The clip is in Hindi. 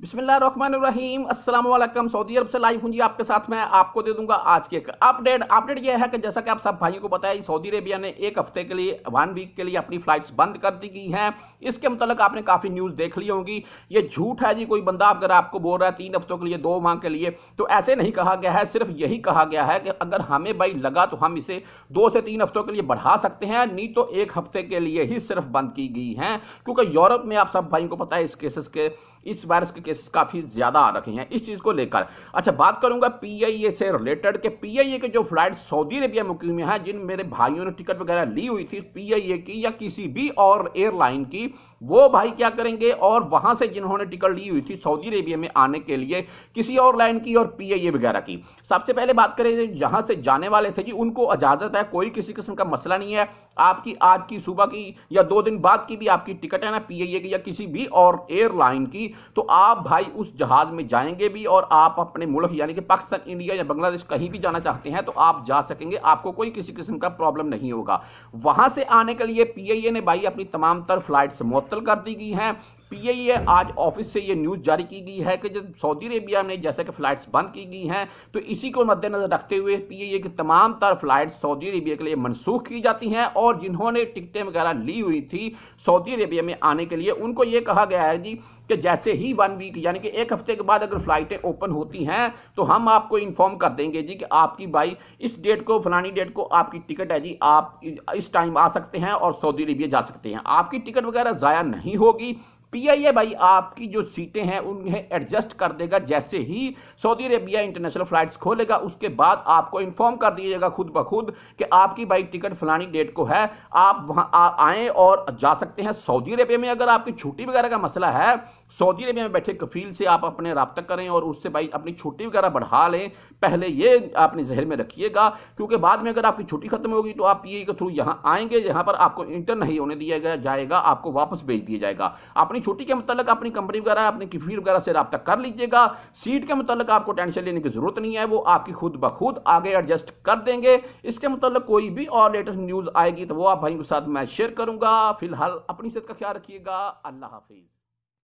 बिस्मिल्लाम असलम सऊदी अरब से लाइव हूँ जी आपके साथ मैं आपको दे दूंगा आज के एक अपडेट अपडेट यह है कि जैसा कि आप सब भाइयों को बताया सऊदी अरेबिया ने एक हफ्ते के लिए वन वीक के लिए अपनी फ्लाइट्स बंद कर दी गई हैं इसके मतलब आपने काफ़ी न्यूज़ देख ली होगी ये झूठ है जी कोई बंदा अगर आपको बोल रहा है तीन हफ्तों के लिए दो माह के लिए तो ऐसे नहीं कहा गया है सिर्फ यही कहा गया है कि अगर हमें भाई लगा तो हम इसे दो से तीन हफ्तों के लिए बढ़ा सकते हैं नहीं तो एक हफ्ते के लिए ही सिर्फ बंद की गई हैं क्योंकि यूरोप में आप सब भाइयों को पता है इस केसेस के इस वायरस के केसेस काफ़ी ज़्यादा आ रखे हैं इस चीज़ को लेकर अच्छा बात करूंगा पीआईए से रिलेटेड के पीआईए के जो फ्लाइट सऊदी अरेबिया मुकी है जिन मेरे भाइयों ने टिकट वगैरह ली हुई थी पीआईए की या किसी भी और एयरलाइन की वो भाई क्या करेंगे और वहां से जिन्होंने टिकट ली हुई थी सऊदी अरेबिया में आने के लिए किसी और लाइन की और पीआईए वगैरह की सबसे पहले बात करें जहां से जाने वाले थे जी उनको इजाजत है कोई किसी किस्म का मसला नहीं है आपकी आज की सुबह की या दो दिन बाद की भी आपकी टिकट है ना पीआईए की या किसी भी और एयरलाइन की तो आप आप भाई उस जहाज में जाएंगे भी और आप अपने मुल्क यानी कि पाकिस्तान इंडिया या बांग्लादेश कहीं भी जाना चाहते हैं तो आप जा सकेंगे आपको कोई किसी किस्म का प्रॉब्लम नहीं होगा वहां से आने के लिए पीआईए ने भाई अपनी तमाम तर फ्लाइट मुत्तल कर दी गई हैं पीआईए आज ऑफिस से ये न्यूज जारी की गई है कि जब सऊदी अरेबिया ने जैसे कि फ्लाइट्स बंद की गई हैं तो इसी को मद्देनजर रखते हुए पीआईए की तमाम तर फ्लाइट सऊदी अरेबिया के लिए मनसूख की जाती हैं और जिन्होंने टिकटें वगैरह ली हुई थी सऊदी अरेबिया में आने के लिए उनको ये कहा गया है जी कि जैसे ही वन वीक यानी कि एक हफ्ते के बाद अगर फ्लाइटें ओपन होती हैं तो हम आपको इन्फॉर्म कर देंगे जी कि आपकी भाई इस डेट को फलानी डेट को आपकी टिकट है जी आप इस टाइम आ सकते हैं और सऊदी अरेबिया जा सकते हैं आपकी टिकट वगैरह ज़ाया नहीं होगी पीआईए भाई आपकी जो सीटें हैं उन्हें एडजस्ट कर देगा जैसे ही सऊदी अरेबिया इंटरनेशनल फ्लाइट्स खोलेगा उसके बाद आपको इन्फॉर्म कर दीजिएगा खुद ब खुद कि आपकी भाई टिकट फलानी डेट को है आप वहां आए और जा सकते हैं सऊदी अरेबिया में अगर आपकी छुट्टी वगैरह का मसला है सऊदी अरबिया में बैठे कफील से आप अपने रबता करें और उससे भाई अपनी छुट्टी वगैरह बढ़ा लें पहले ये आपने जहर में रखिएगा क्योंकि बाद में अगर आपकी छुट्टी खत्म होगी तो आप पी के थ्रू यहाँ आएंगे यहाँ पर आपको इंटर नहीं होने दिया गया जाएगा आपको वापस भेज दिया जाएगा अपनी छुट्टी के मतलब अपनी कंपनी वगैरह अपनी कफील वगैरह से रबता कर लीजिएगा सीट के मतलब आपको टेंशन लेने की जरूरत नहीं है वो आपकी खुद ब खुद आगे एडजस्ट कर देंगे इसके मतलब कोई भी और लेटेस्ट न्यूज़ आएगी तो वो आप भाई के साथ मैं शेयर करूंगा फिलहाल अपनी सेहत का ख्याल रखिएगा अल्लाह हाफिज़